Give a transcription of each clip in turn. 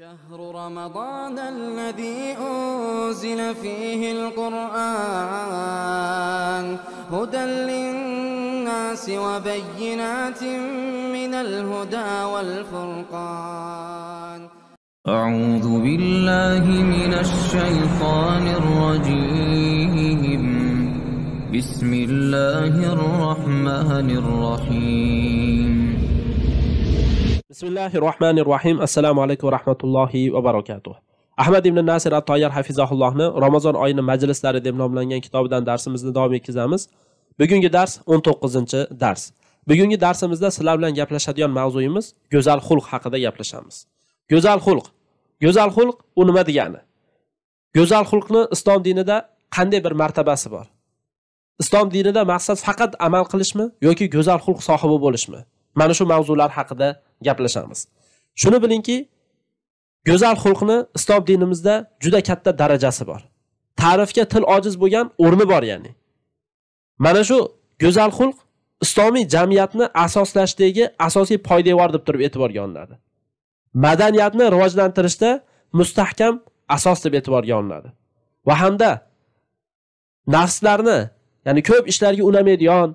شهر رمضان الذي أنزل فيه القرآن هدى للناس وبينات من الهدى والفرقان أعوذ بالله من الشيطان الرجيم بسم الله الرحمن الرحيم bismillahi rohmanir rohim assalomu alaykum va rahmatullohi va barakatuh ahmad ibn nasir at toyar hafizahullohni ramazon oyini majlislari deb nomlangan kitobidan darsimizni davom etkazamiz bugungi dars o'n to'qqizinchi dars bugungi darsimizda sizlar bilan gaplashadigan mavzuyimiz go'zal xulq haqida gaplashamiz go'zal xulq go'zal xulq u nima degani go'zal xulqni islom dinida qanday bir martabasi bor islom dinida maqsad faqat amal qilishmi yoki go'zal xulq sohibi bo'lishmi mana shu mavzular haqida gaplashamiz shuni bilingki go'zal xulqni islom dinimizda juda katta darajasi bor ta'rifga til ojiz bo'lgan o'rni bor ya'ni mana shu go'zal xulq islomiy jamiyatni asoslashdagi asosiy poydevor deb turib e'tiborga olinadi madaniyatni rivojlantirishda mustahkam asos deb e'tiborga olinadi va hamda nafslarni ya'ni ko'p ishlarga unamaydigan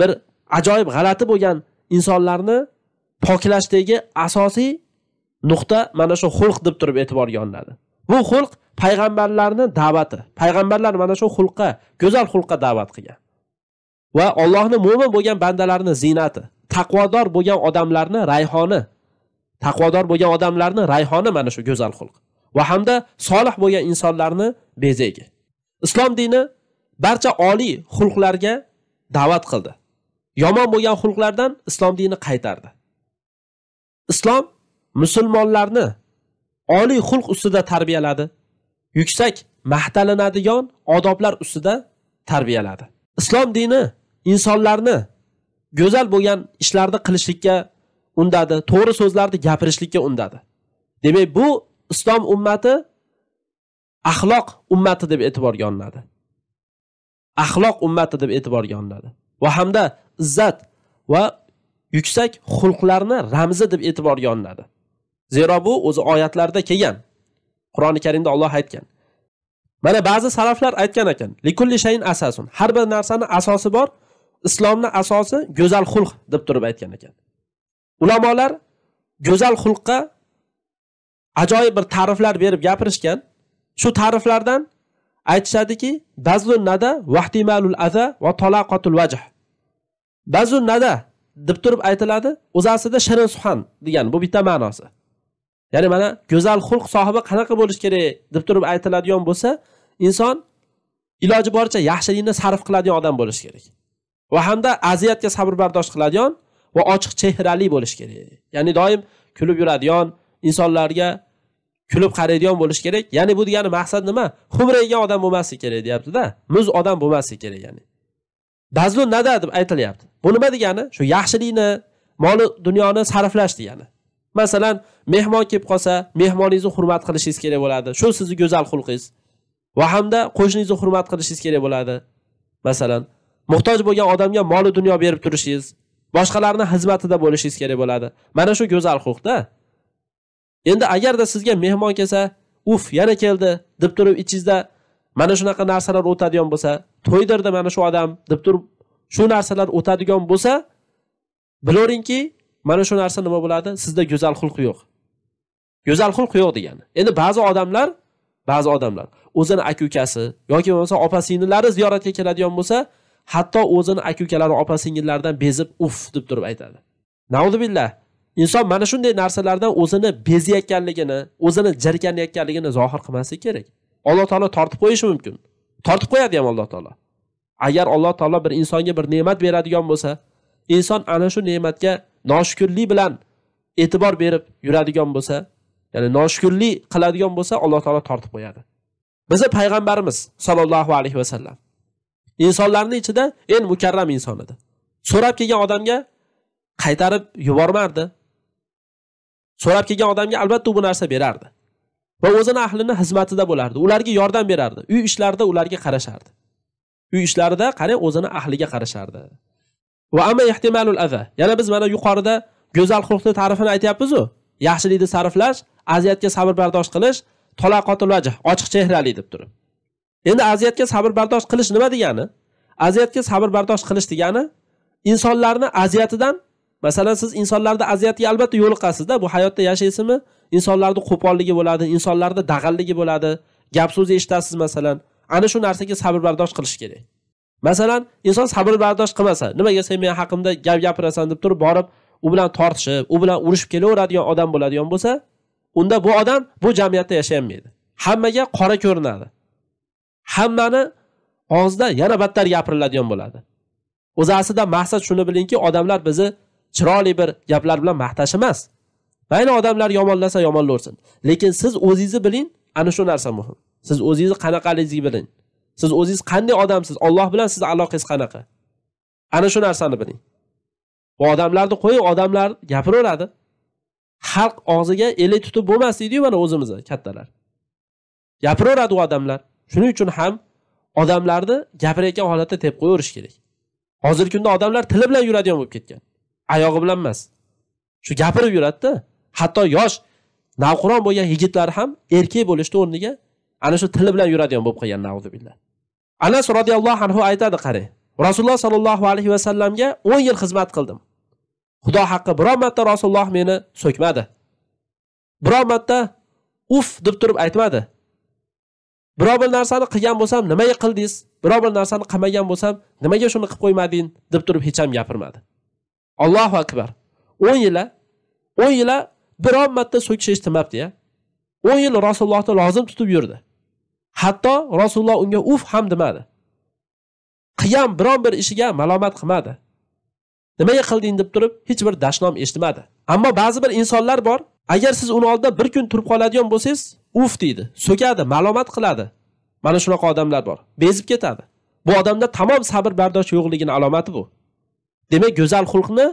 bir ajoyib g'alati bo'lgan insonlarni poklashdagi asosiy nuqta mana shu xulq deb turib e'tiborga olinadi bu xulq payg'ambarlarni da'vati payg'ambarlar mana shu xulqqa go'zal xulqqa da'vat qilgan va allohni mo'min bo'lgan bandalarini ziynati taqvodor bo'lgan odamlarni rayhoni taqvodor bo'lgan odamlarni rayhoni mana shu go'zal xulq va hamda solih bo'lgan insonlarni bezagi islom dini barcha oliy xulqlarga da'vat qildi yomon bo'lgan xulqlardan islom dini qaytardi islom musulmonlarni oliy xulq ustida tarbiyaladi yuksak maqtalinadigan odoblar ustida tarbiyaladi islom dini insonlarni go'zal bo'lgan ishlarni qilishlikka undadi to'g'ri so'zlarni gapirishlikka undadi demak bu islom ummati axloq ummati deb e'tiborga olinadi axloq ummati deb e'tiborga olinadi va hamda izzat va yuksak xulqlarni ramzi deb e'tiborga olinadi zero bu o'zi oyatlarda kelgan qur'oni karimda olloh aytgan mana ba'zi saraflar aytgan ekan likulli shayin asasun har bir narsani asosi bor islomni asosi go'zal xulq deb turib aytgan ekan ulamolar go'zal xulqqa ajoyib bir ta'riflar berib gapirishgan shu ta'riflardan aytishadiki bazlun nada vahtimalul aza va talaqatul vajh bazlun nada deb turib aytiladi o'zi aslida shirin suxan degani bu bitta ma'nosi ya'ni mana go'zal xulq sohibi qanaqa bo'lishi kerak deb turib aytiladigan bo'lsa inson iloji boricha yaxshilikni sarf qiladigan odam bo'lishi kerak va hamda aziyatga sabr bardosh qiladigan va ochiq chehrali bo'lishi kerak ya'ni doim kulib yuradigan insonlarga kulib qaraydigan bo'lishi kerak ya'ni bu degani maqsad nima xumraygan odam bo'lmasligi kerak deyaptida muz odam bo'lmasligi kerak ya'ni dazlu nada deb aytilyapti bu nima degani shu yaxshilikni moli dunyoni sarflash degani masalan mehmon kelib qolsa mehmoningizni hurmat qilishingiz kerak bo'ladi shu sizni go'zal xulqingiz va hamda qo'shningizni hurmat qilishingiz kerak bo'ladi masalan muhtoj bo'lgan odamga moli dunyo berib turishingiz boshqalarni xizmatida bo'lishingiz kerak bo'ladi mana shu go'zal huquqda endi agarda sizga mehmon kelsa uf yana keldi deb turib ichingizda mana shunaqa narsalar o'tadigan bo'lsa to'ydirdi mana shu odam deb turib shu narsalar o'tadigan bo'lsa bilaveringki mana shu narsa nima bo'ladi sizda go'zal xulq yo'q go'zal xulq yo'q degani endi ba'zi odamlar ba'zi odamlar o'zini aka ukasi yoki bo'lmasa opa singillari ziyoratga keladigan bo'lsa hatto o'zini aka ukalari opa singillaridan bezib uf deb turib aytadi naudubillah inson mana shunday narsalardan o'zini bezayotganligini o'zini jirkanayotganligini zohir qilmaslik kerak alloh taolo tortib qo'yishi mumkin tortib qo'yadi ham alloh taolo agar alloh taolo bir insonga bir ne'mat beradigan bo'lsa inson ana shu ne'matga noshukurlik bilan e'tibor berib yuradigan bo'lsa ya'ni noshukurlik qiladigan bo'lsa alloh taolo tortib qo'yadi bizni payg'ambarimiz sollallohu alayhi vasallam insonlarni ichida eng mukarram inson edi so'rab kelgan odamga qaytarib yubormardi so'rab kelgan odamga albatta bu narsa berardi va o'zini ahlini xizmatida bo'lardi ularga yordam berardi uy ishlarida ularga qarashardi uy ishlarida qarang o'zini ahliga qarashardi va amma yana biz mana yuqorida go'zal xulqni ta'rifini aytyapmizu yaxshilikni sarflash aziyatga sabr bardosh qilish taloqotil ochiq chehrali deb turib endi aziyatga sabr bardosh qilish nima degani aziyatga sabr bardosh qilish degani insonlarni aziyatidan masalan siz insonlarni aziyatiga albatta yo'liqasizda bu hayotda yashaysizmi insonlarni qo'polligi bo'ladi insonlarni dag'alligi bo'ladi gap so'z eshitasiz masalan ana shu narsaga sabr bardosh qilish kerak masalan inson sabr bardosh qilmasa nimaga sen meni haqimda gap gapirasan deb turib borib u bilan tortishib u bilan urushib kelaveradigan odam bo'ladigan bo'lsa unda bu odam bu jamiyatda olmaydi hammaga qora ko'rinadi hammani og'zida yana battar gapiriladigan bo'ladi o'zi aslida maqsad shuni bilingki odamlar bizni chiroyli bir gaplar bilan maqtash emas mayli odamlar yomonlasa yomonlaversin lekin siz o'zingizni biling ana shu narsa muhim siz o'zingizni qanaqaligingizni biling siz o'zingiz qanday odamsiz olloh bilan sizni aloqangiz qanaqa ana shu narsani biling bu odamlarni qo'ying odamlar gapiraveradi xalq og'ziga elik tutib bo'lmas deydiyu mana o'zimizni kattalar gapiraveradi u odamlar shuning uchun ham odamlarni gapirayotgan holatda tepib qo'yaverish kerak hozirgi kunda odamlar tili bilan yuradigan bo'lib ketgan oyog'i bilan emas shu gapirib yuradida hatto yosh navqiron bo'lgan yigitlar ham erkak bo'lishni o'rniga ana shu tili bilan yuradigan bo'lib qolgan naudubillah anas roziyallohu anhu aytadi qarang rasululloh sollallohu alayhi vasallamga o'n yil xizmat qildim xudo haqqi biror marta rasululloh meni so'kmadi biror marta uf deb turib aytmadi biror bir narsani qilgan bo'lsam nimaga qildingiz biror bir narsani qilmagan bo'lsam nimaga shuni qilib qo'ymading deb turib hech ham gapirmadi allohu akbar o'n yila o'n yila biron marta so'kish eshitmabdi ya o'n yil rasulullohni lozim tutib yurdi hatto rasululloh unga uf ham demadi qilgan biron bir ishiga malomat qilmadi nimaga qilding deb turib hech bir dashnom eshitmadi ammo ba'zi bir insonlar bor agar siz uni oldida bir kun turib qoladigan bo'lsangiz uf deydi so'kadi malomat qiladi mana shunaqa odamlar bor bezib ketadi bu odamda tamom sabr bardosh yo'qligini alomati bu demak go'zal xulqni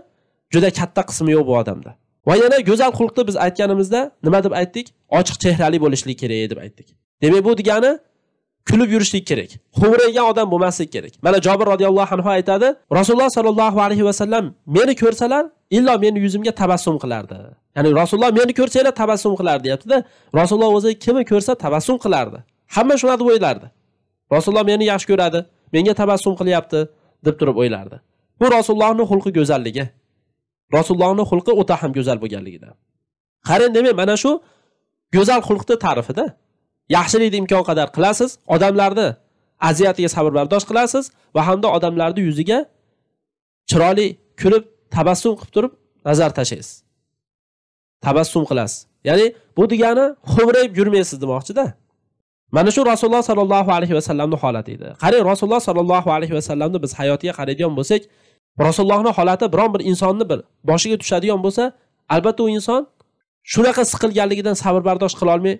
juda katta qismi yo'q bu odamda va yana go'zal xulqni biz aytganimizda nima deb aytdik ochiq chehrali bo'lishlik kerak deb aytdik demak bu degani kulib yurishlik kerak xuvraygan odam bo'lmaslik kerak mana jobir roziyallohu anhu aytadi rasululloh sollallohu alayhi vasallam meni ko'rsalar illo meni yuzimga tabassum qilardi ya'ni rasululloh meni ko'rsanglar tabassum qilar deyaptida rasululloh o'zi kimni ko'rsa tabassum qilardi hamma shuni deb o'ylardi rasululloh meni yaxshi ko'radi menga tabassum qilyapti deb turib o'ylardi bu rasulullohning xulqi go'zalligi rasulullohning xulqi o'ta ham go'zal bo'lganligida qarang demak mana shu go'zal xulqni ta'rifida yaxshilikni imkon qadar qilasiz odamlarni aziyatiga sabr bardosh qilasiz va hamda odamlarni yuziga chiroyli kulib tabassum qilib turib nazar tashlaysiz tabassum qilasiz ya'ni bu degani xo'mrayib yurmaysiz demoqchida mana shu rasululloh sollallohu alayhi vasallamni holati edi qarang rasululloh sollallohu alayhi vasallamni biz hayotiga qaraydigan bo'lsak rasulullohni holati biron bir insonni bir boshiga tushadigan bo'lsa albatta u inson shunaqa siqilganligidan sabr bardosh qilolmay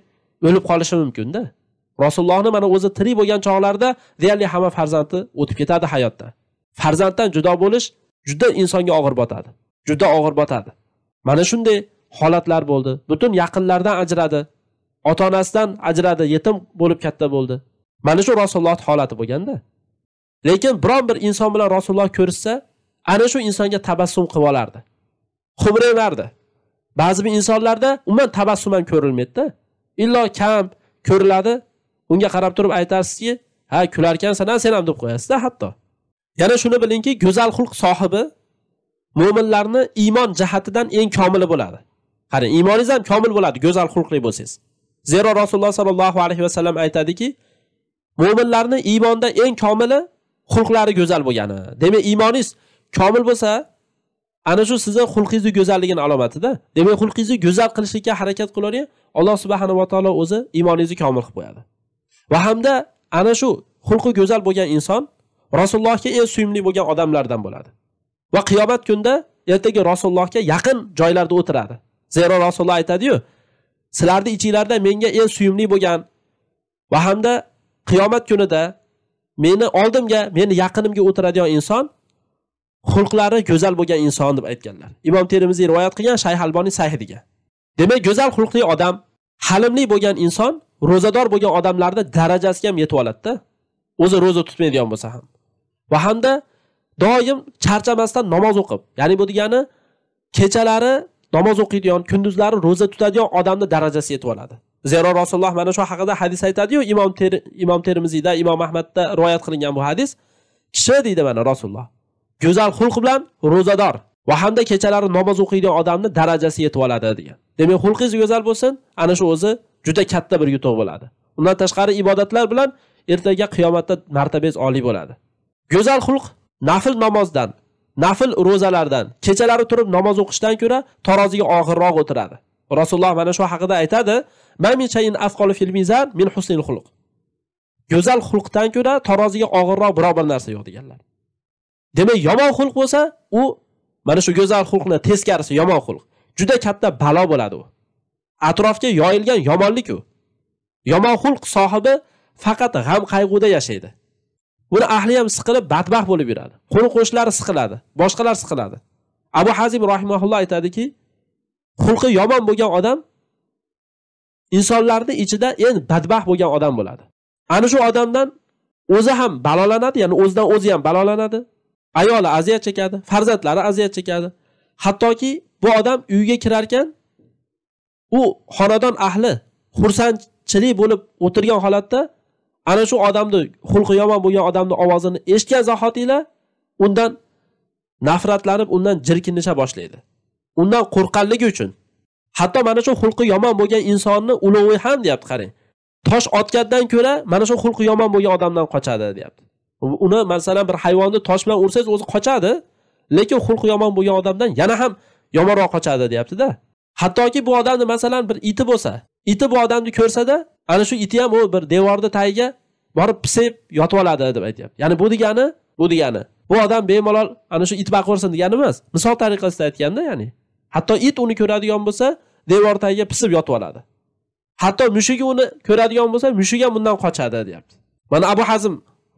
o'lib qolishi mumkinda rasulullohni mana o'zi tirik bo'lgan chog'larida deyarli hamma farzandi o'tib ketadi hayotda farzanddan judo bo'lish juda insonga og'ir botadi juda og'ir botadi mana shunday holatlar bo'ldi butun yaqinlaridan ajradi ota onasidan ajradi yetim bo'lib katta bo'ldi mana shu rasulullohni holati bo'lganda lekin biron bir inson bilan rasululloh ko'rishsa ana shu insonga tabassum qilib olardi xumrayverdi ba'zi bir insonlarda umuman tabassum ham ko'rilmaydida illo kam ko'riladi unga qarab turib aytasizki ha kularkansan a sen ham deb qo'yasizda hatto yana shuni bilingki go'zal xulq sohibi mo'minlarni iymon jihatidan eng komili bo'ladi qarang iymoningiz ham komil bo'ladi go'zal xulqli bo'lsangiz zero rasululloh sollallohu alayhi vasallam aytadiki mo'minlarni iymonda eng komili xulqlari go'zal bo'lgani demak iymoningiz komil bo'lsa ana shu sizni xulqingizni go'zalligini alomatida demak xulqingizni go'zal qilishlikka harakat qilavering alloh subhanava taolo o'zi iymoningizni komil qilib qo'yadi va hamda ana shu xulqi go'zal bo'lgan inson rasulullohga eng suyimli bo'lgan odamlardan bo'ladi va qiyomat kunida ertaga rasulullohga yaqin joylarda o'tiradi zero rasululloh aytadiyu sizlarni ichinglarda menga eng suyimli bo'lgan va hamda qiyomat kunida meni oldimga meni yaqinimga o'tiradigan inson xulqlari go'zal bo'lgan inson deb aytganlar imom termiziy rivoyat qilgan shayx alboniy sahidiga demak go'zal xulqli odam halimli bo'lgan inson ro'zador bo'lgan odamlarni darajasiga ham yetib oladida o'zi ro'za tutmaydigan bo'lsa ham va hamda doim charchamasdan namoz o'qib ya'ni bu degani kechalari namoz o'qiydigan kunduzlari ro'za tutadigan odamni darajasiga yetib oladi zero rasululloh mana shu haqida hadis aytadiyu imom ter imom termiziyda imom ahmadda rivoyat qilingan bu hadis kishi deydi mana rasululloh go'zal xulq bilan ro'zador va hamda kechalari namoz o'qiydigan odamni darajasi yetib oladi degan demak xulqingiz go'zal bo'lsin ana shu o'zi juda katta bir yutuq bo'ladi undan tashqari ibodatlar bilan ertaga qiyomatda martabangiz oliy bo'ladi go'zal xulq nafl namozdan nafl ro'zalardan kechalari turib namoz o'qishdan ko'ra taroziga og'irroq o'tiradi rasululloh mana shu haqida aytadi go'zal xulqdan ko'ra taroziga og'irroq biror bir narsa yo'q deganlar demak yomon xulq bo'lsa u mana shu go'zal xulqni teskarisi yomon xulq juda katta balo bo'ladi u atrofga yoyilgan yomonlik u yomon xulq sohibi faqat g'am qayg'uda yashaydi uni ahli ham siqilib badbaxt bo'lib yuradi qo'ni qo'shnilari siqiladi boshqalar siqiladi abu hazim rahimaulloh aytadiki xulqi yomon bo'lgan odam insonlarni ichida eng badbaxt bo'lgan odam bo'ladi ana shu odamdan o'zi ham balolanadi ya'ni o'zidan o'zi ham balolanadi ayoli aziyat chekadi farzandlari aziyat chekadi hattoki bu odam uyga kirar ekan u xonadon ahli xursandchilik bo'lib o'tirgan holatda ana shu odamni xulqi yomon bo'lgan odamni ovozini eshitgan zahotinglar undan nafratlanib undan jirkinisha boshlaydi undan qo'rqqanligi uchun hatto mana shu xulqi yomon bo'lgan insonni ulug'i ham deyapti qarang tosh otgandan ko'ra mana shu xulqi yomon bo'lgan odamdan qochadi deyapti uni masalan bir hayvonni tosh bilan ursangiz o'zi qochadi lekin xulqi yomon bo'lgan odamdan yana ham yomonroq qochadi deyaptida hattoki bu odamni masalan bir iti bo'lsa iti bu odamni ko'rsada ana shu iti ham u bir devorni tagiga borib pisib yotib oladi deb aytyapti ya'ni bu degani bu degani bu odam bemalol ana shu it baqirsin degani emas misol tariqasida aytganda ya'ni hatto it uni ko'radigan bo'lsa devor tagiga pisib yotib oladi hatto mushugi uni ko'radigan bo'lsa mushuk ham undan qochadi deyapti mana abu hazm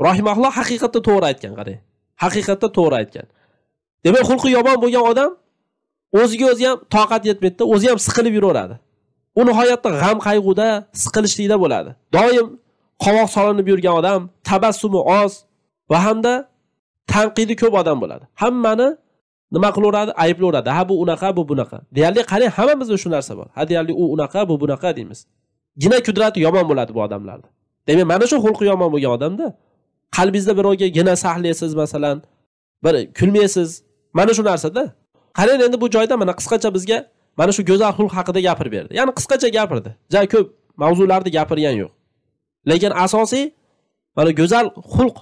rohimaulloh haqiqatda to'g'ri aytgan qarang haqiqatda to'g'ri aytgan demak xulqi yomon bo'lgan odam o'ziga o'zi ham toqat yetmaydida o'zi ham siqilib yuraveradi u nihoyatda g'am qayg'uda siqilishlikda bo'ladi doim qovoq solinib yurgan odam tabassumi oz va hamda tanqidi ko'p odam bo'ladi hammani nima qilaveradi ayblaveradi ha bu unaqa bu bunaqa deyarli qarang hammamizda shu narsa bor ha deyarli u unaqa bu bunaqa deymiz gina kudrati yomon bo'ladi bu odamlarda demak mana shu xulqi yomon bo'lgan odamda qalbingizda birovga gina sahlaysiz masalan bir kulmaysiz mana shu narsada qarang endi bu joyda mana qisqacha bizga mana shu go'zal xulq haqida gapirib berdi ya'ni qisqacha gapirdi ja ko'p mavzularni gapirgani yo'q lekin asosiy mana go'zal xulq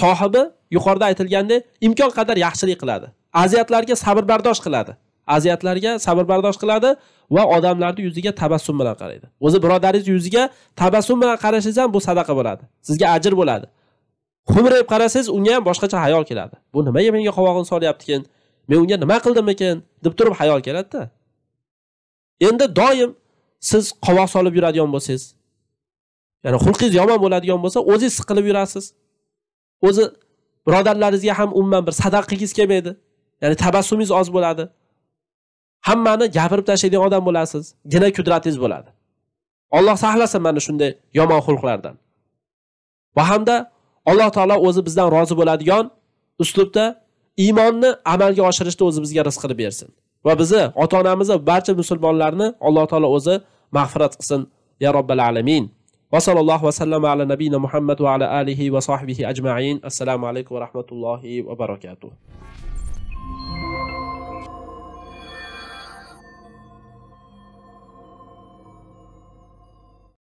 sohibi yuqorida aytilgandek imkon qadar yaxshilik qiladi aziyatlarga sabrbardosh qiladi aziyatlarga sabrbardosh qiladi va odamlarni yuziga tabassum bilan qaraydi o'zi birodaringiz yuziga tabassum bilan qarashingiz ham bu sadaqa bo'ladi sizga ajr bo'ladi xo'mrayib qarasangiz unga ham boshqacha hayol keladi bu nimaga menga qovog'ini solyaptikin men unga nima qildimikin deb turib hayol keladida endi doim siz qovoq solib yuradigan bo'lsangiz ya'ni xulqingiz yomon bo'ladigan bo'lsa o'zingiz siqilib yurasiz o'zi birodarlaringizga ham umuman bir sadaqa qilgingiz kelmaydi ya'ni tabassumingiz oz bo'ladi hammani gapirib tashlaydigan odam bo'lasiz gina kudratingiz bo'ladi olloh saqlasin mana shunday yomon xulqlardan va hamda Alloh taolo o'zi bizdan rozi bo'ladigan uslubda iymonni amalga oshirishni o'zi bizga rizq qilib bersin. Va bizni, ota-onamizni, barcha musulmonlarni Alloh taolo o'zi mag'firat qilsin ya robbal alamin. Va sallallohu va sallama ala nabiyina Muhammad va ala alihi va sahbihi ajma'in. Assalomu alaykum va rahmatullohi va barakatuh.